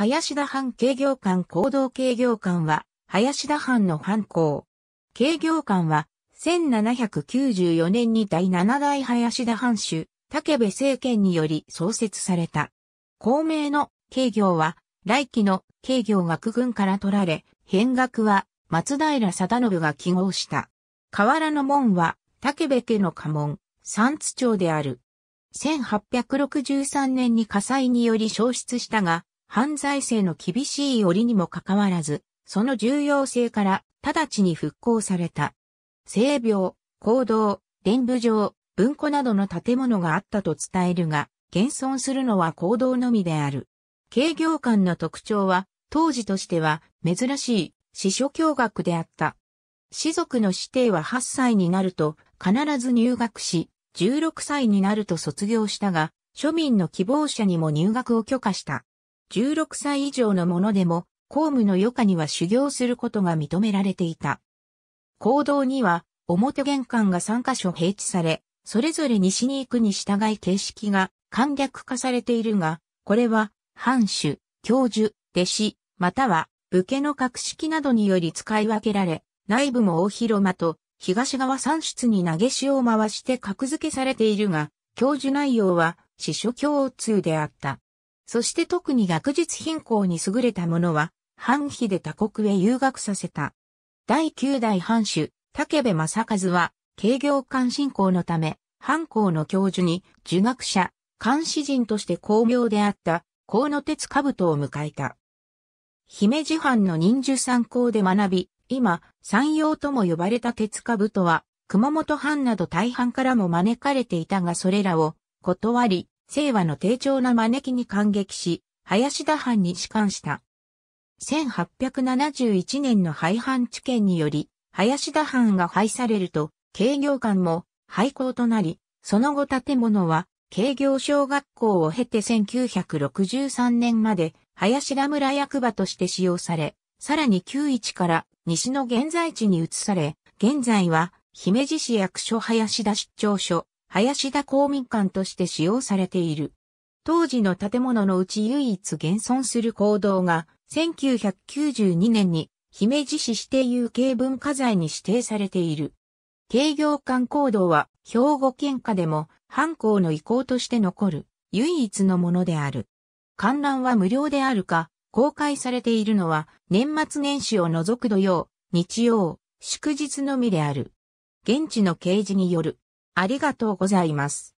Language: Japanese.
林田藩慶業館行動慶業館は、林田藩の藩校。慶業館は、1794年に第7代林田藩主、武部政権により創設された。公明の慶業は、来期の慶業学軍から取られ、変額は松平定信が記号した。河原の門は武部家の家門、三津町である。1863年に火災により消失したが、犯罪性の厳しい折にもかかわらず、その重要性から直ちに復興された。性病、行動、伝部上、文庫などの建物があったと伝えるが、現存するのは行動のみである。軽業館の特徴は、当時としては珍しい司書教学であった。士族の指定は8歳になると必ず入学し、16歳になると卒業したが、庶民の希望者にも入学を許可した。16歳以上のものでも、公務の余暇には修行することが認められていた。行動には、表玄関が3カ所平地され、それぞれ西に行くに従い形式が簡略化されているが、これは、藩主、教授、弟子、または、武家の格式などにより使い分けられ、内部も大広間と、東側三室に投げしを回して格付けされているが、教授内容は、司書共通であった。そして特に学術貧困に優れた者は、藩妃で他国へ遊学させた。第9代藩主、武部正和は、軽業関信仰のため、藩校の教授に、儒学者、監視人として巧妙であった、河野鉄兜を迎えた。姫路藩の忍術参考で学び、今、山陽とも呼ばれた鉄兜は、熊本藩など大半からも招かれていたがそれらを断り、清和の低調な招きに感激し、林田藩に仕官した。1871年の廃藩置県により、林田藩が廃されると、軽業館も廃校となり、その後建物は、軽業小学校を経て1963年まで、林田村役場として使用され、さらに旧市から西の現在地に移され、現在は、姫路市役所林田出張所、林田公民館として使用されている。当時の建物のうち唯一現存する行動が、1992年に姫路市指定有形文化財に指定されている。軽業館行動は兵庫県下でも藩校の遺構として残る唯一のものである。観覧は無料であるか、公開されているのは年末年始を除く土曜、日曜、祝日のみである。現地の掲示によるありがとうございます。